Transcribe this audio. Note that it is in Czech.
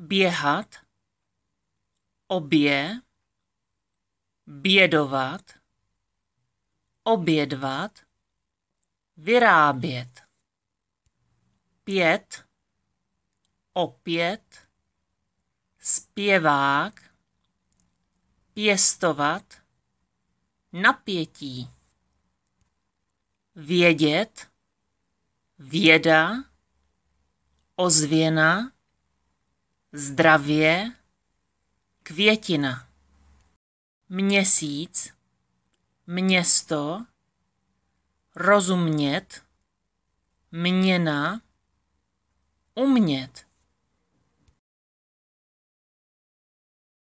běhat, obě, bědovat, obědvat, vyrábět. Pět, opět, zpěvák, pěstovat, napětí. Vědět, věda, ozvěna, zdravě, květina, měsíc, město, rozumět, měna, umět.